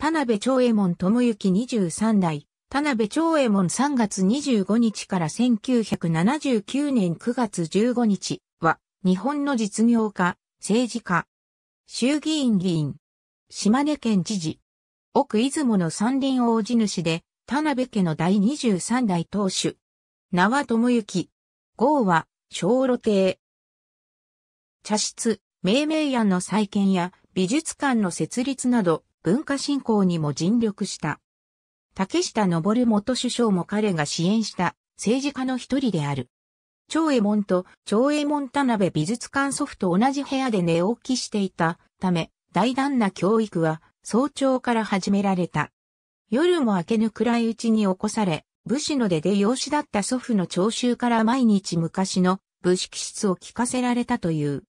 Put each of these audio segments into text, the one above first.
田辺長右衛門智之23代、田辺長右衛門3月25日から1979年9月15日は、日本の実業家、政治家、衆議院議員、島根県知事、奥出雲の山林王子主で、田辺家の第23代当主。名は智之。号は、小露亭。茶室、命名案の再建や、美術館の設立など文化振興にも尽力した。竹下登元首相も彼が支援した政治家の一人である。長右衛門と長右衛門田辺美術館祖父と同じ部屋で寝起きしていたため、大胆な教育は早朝から始められた。夜も明けぬ暗いうちに起こされ、武士の出で養子だった祖父の聴衆から毎日昔の武士気質を聞かせられたという。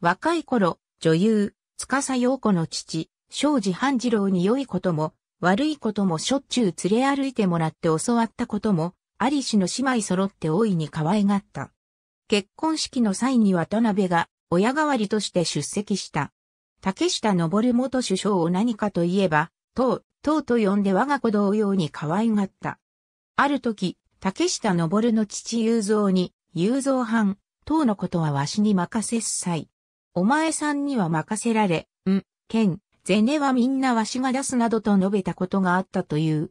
若い頃、女優、司陽子の父、庄司半次郎に良いことも、悪いこともしょっちゅう連れ歩いてもらって教わったことも、有志の姉妹揃って大いに可愛がった。結婚式の際に渡辺が親代わりとして出席した。竹下登元首相を何かといえば、党、党と呼んで我が子同様に可愛がった。ある時、竹下登の父雄三に、雄三藩、党のことはわしに任せっさい。お前さんには任せられ、ん、剣、ゼネはみんなわしが出すなどと述べたことがあったという。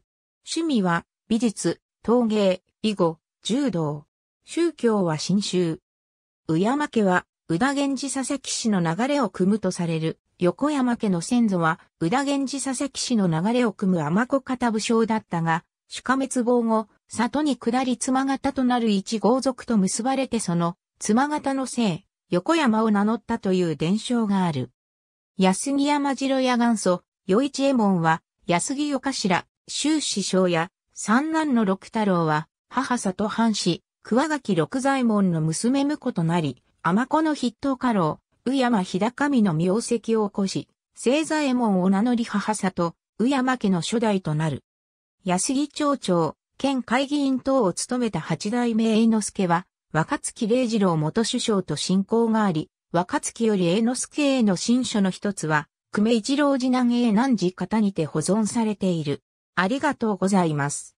趣味は、美術、陶芸、囲碁、柔道。宗教は新宗。宇山家は、宇田源氏佐々木氏の流れを組むとされる。横山家の先祖は、宇田源氏佐々木氏の流れを組む天子方武将だったが、主家滅亡後、里に下り妻方となる一豪族と結ばれてその、妻方の姓、横山を名乗ったという伝承がある。安木山城や元祖、与一右衛門は、安木与頭、周師匠や、三男の六太郎は、母里藩士、桑垣六左衛門の娘婿となり、天子の筆頭家老、宇山日高見の名跡を起こし、聖左衛門を名乗り母里、宇山家の初代となる。安木町長、県会議員等を務めた八代目栄之助は、若月礼二郎元首相と親交があり、若月より栄之助への新書の一つは、久米一郎次男永南寺方にて保存されている。ありがとうございます。